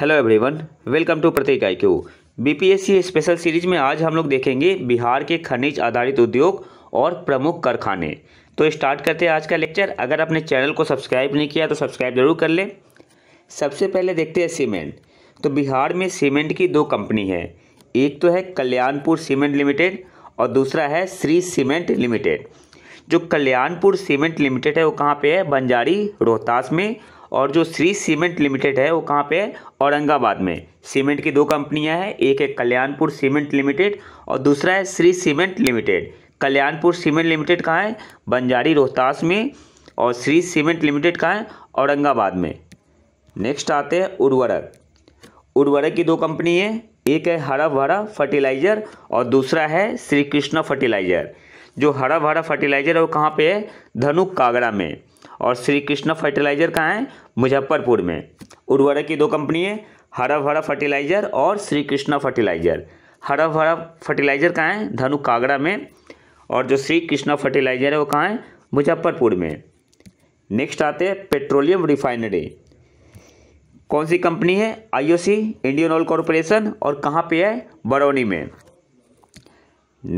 hello everyone welcome to Prateek I Q BPSC special series में आज हम लोग देखेंगे बिहार के खनिज आधारित उद्योग और प्रमुख कारखाने तो स्टार्ट करते हैं आज का लेक्चर अगर आपने चैनल को सब्सक्राइब नहीं किया तो सब्सक्राइब जरूर कर लें सबसे पहले देखते हैं सीमेंट तो बिहार में सीमेंट की दो कंपनी है एक तो है कल्याणपुर सीमेंट लिमिटेड और दूसरा है श्री सीमेंट लिमिटेड जो कल्याणपुर सीमेंट लिमिटेड है वो कहाँ पे है बंजारी रोहतास में और जो श्री सीमेंट लिमिटेड है वो कहाँ पे है औरंगाबाद में सीमेंट की दो कंपनियाँ हैं एक है कल्याणपुर सीमेंट लिमिटेड और दूसरा है Shree cement limited Kalyanpur cement limited कहाँ है बंजारी रोहतास में और श्री सीमेंट लिमिटेड कहाँ है औरंगाबाद में नेक्स्ट आते हैं उर्वरक उर्वरक की दो कंपनी है एक है हरा भरा फर्टिलाइज़र और दूसरा है श्री कृष्णा फर्टिलाइज़र जो हरा भरा फर्टिलाइजर है वो कहाँ पे है धनु कागड़ा में और श्री कृष्णा फर्टिलाइजर कहाँ है मुजफ्फरपुर में उर्वरक की दो कंपनी है हरा भरा फर्टिलाइजर और श्री कृष्णा फर्टिलाइजर हरा भरा फर्टिलाइजर कहाँ है धनु कागड़ा में और जो श्री कृष्णा फर्टिलाइजर है वो कहाँ है मुजफ्फरपुर में नेक्स्ट आते हैं पेट्रोलियम रिफाइनरी कौन सी कंपनी है आईओसी इंडियन ऑयल कॉरपोरेशन और कहाँ पे है बरौनी में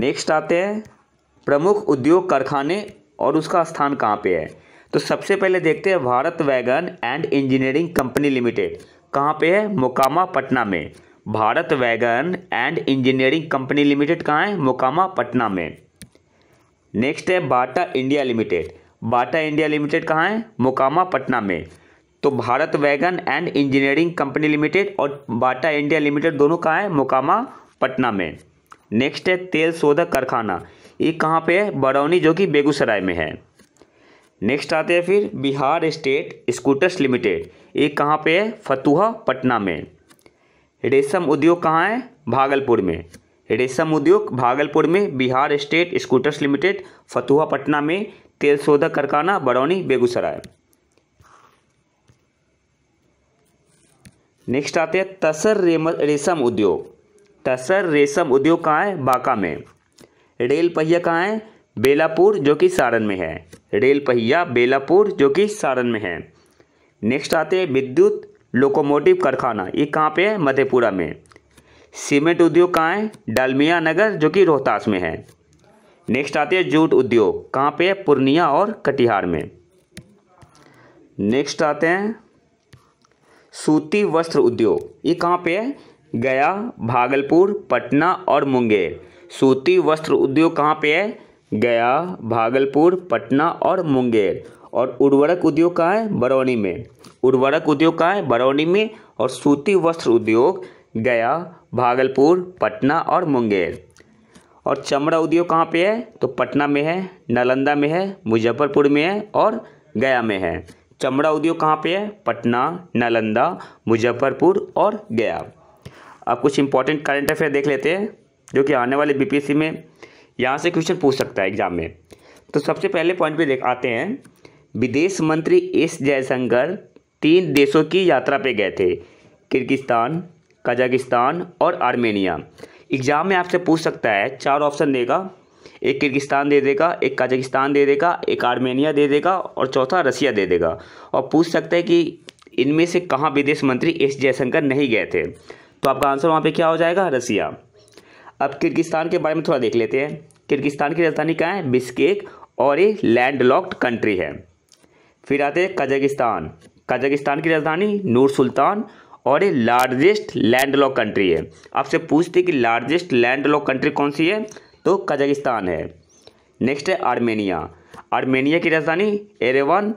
नेक्स्ट आते हैं प्रमुख उद्योग कारखाने और उसका स्थान कहाँ पे है तो सबसे पहले देखते हैं Bharat wagon and engineering company limited कहाँ पे है मोकामा पटना में Bharat wagon and engineering company limited कहाँ है मोकामा पटना में नेक्स्ट है Bata India limited Bata India limited कहाँ है मोकामा पटना में तो Bharat wagon and engineering company limited और बाटा इंडिया लिमिटेड दोनों कहाँ है मोकामा पटना में नेक्स्ट है तेल शोधक कारखाना ये कहाँ पे है बड़ौनी जो कि बेगूसराय में है नेक्स्ट आते हैं फिर बिहार स्टेट स्कूटर्स लिमिटेड ये कहाँ पे है फतुहा पटना में रेशम उद्योग कहाँ है भागलपुर में रेशम उद्योग भागलपुर में Bihar state scooters limited Fatuha Patna में तेल शोधक कारखाना बड़ौनी बेगूसराय नेक्स्ट आते हैं तसर रेशम उद्योग तसर रेशम उद्योग कहाँ है बांका में रेल पहिया कहाँ है बेलापुर जो कि सारण में है रेल पहिया बेलापुर जो कि सारण में है नेक्स्ट आते हैं विद्युत लोकोमोटिव कारखाना ये कहाँ पे है मधेपुरा में सीमेंट उद्योग कहाँ है डालमिया नगर जो कि रोहतास में है नेक्स्ट आते हैं जूट उद्योग कहाँ पे है पूर्णिया और कटिहार में नेक्स्ट आते हैं सूती वस्त्र उद्योग ये कहाँ पे है गया भागलपुर पटना और मुंगेर सूती वस्त्र उद्योग कहाँ पे है गया भागलपुर पटना और मुंगेर और उर्वरक उद्योग कहाँ है बरौनी में उर्वरक उद्योग कहाँ है बरौनी में और सूती वस्त्र उद्योग गया भागलपुर पटना और मुंगेर और चमड़ा उद्योग कहाँ पे है तो पटना में है नालंदा में है मुजफ्फरपुर में है और गया में है चमड़ा उद्योग कहाँ पे है पटना नालंदा मुजफ्फरपुर और गया अब कुछ इंपॉर्टेंट करंट अफेयर देख लेते हैं जो कि आने वाले बीपीएससी में यहाँ से क्वेश्चन पूछ सकता है एग्जाम में तो सबसे पहले पॉइंट पे देख आते हैं विदेश मंत्री एस जयशंकर तीन देशों की यात्रा पे गए थे किर्गिस्तान कजाकिस्तान और आर्मेनिया एग्जाम में आपसे पूछ सकता है चार ऑप्शन देगा एक किर्गिस्तान दे देगा एक कजाकिस्तान दे देगा एक आर्मेनिया दे देगा और चौथा रसिया दे देगा और पूछ सकता है कि इनमें से कहाँ विदेश मंत्री एस जयशंकर नहीं गए थे तो आपका आंसर वहाँ पे क्या हो जाएगा रसिया अब किर्गिस्तान के बारे में थोड़ा देख लेते हैं किर्गिस्तान की राजधानी कहाँ है बिस्केक और ये लैंड लॉक्ड कंट्री है फिर आते हैं कजाकिस्तान कजाकिस्तान की राजधानी नूर सुल्तान और ये लार्जेस्ट लैंड लॉक कंट्री है आपसे पूछते कि लार्जेस्ट लैंड लॉक कंट्री कौन सी है तो कजाकिस्तान है नेक्स्ट है आर्मेनिया आर्मेनिया की राजधानी एरेवन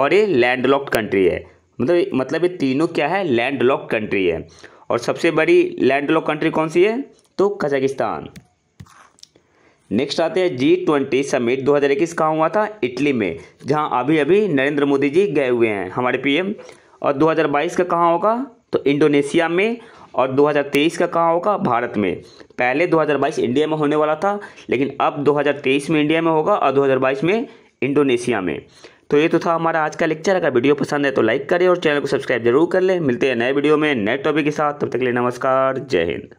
और ये लैंड लॉक्ड कंट्री है मतलब मतलब ये तीनों क्या है लैंड लॉक कंट्री है और सबसे बड़ी लैंडलॉक कंट्री कौन सी है तो कजाकिस्तान नेक्स्ट आते हैं जी ट्वेंटी समिट दो हज़ार इक्कीस कहाँ हुआ था इटली में जहां अभी अभी नरेंद्र मोदी जी गए हुए हैं हमारे पीएम और 2022 का कहाँ होगा तो इंडोनेशिया में और 2023 का कहाँ होगा भारत में पहले 2022 इंडिया में होने वाला था लेकिन अब 2023 में इंडिया में होगा और 2022 में इंडोनेशिया में तो ये तो था हमारा आज का लेक्चर अगर वीडियो पसंद है तो लाइक करें और चैनल को सब्सक्राइब जरूर कर लें मिलते हैं नए वीडियो में नए टॉपिक के साथ तब तक के लिए नमस्कार जय हिंद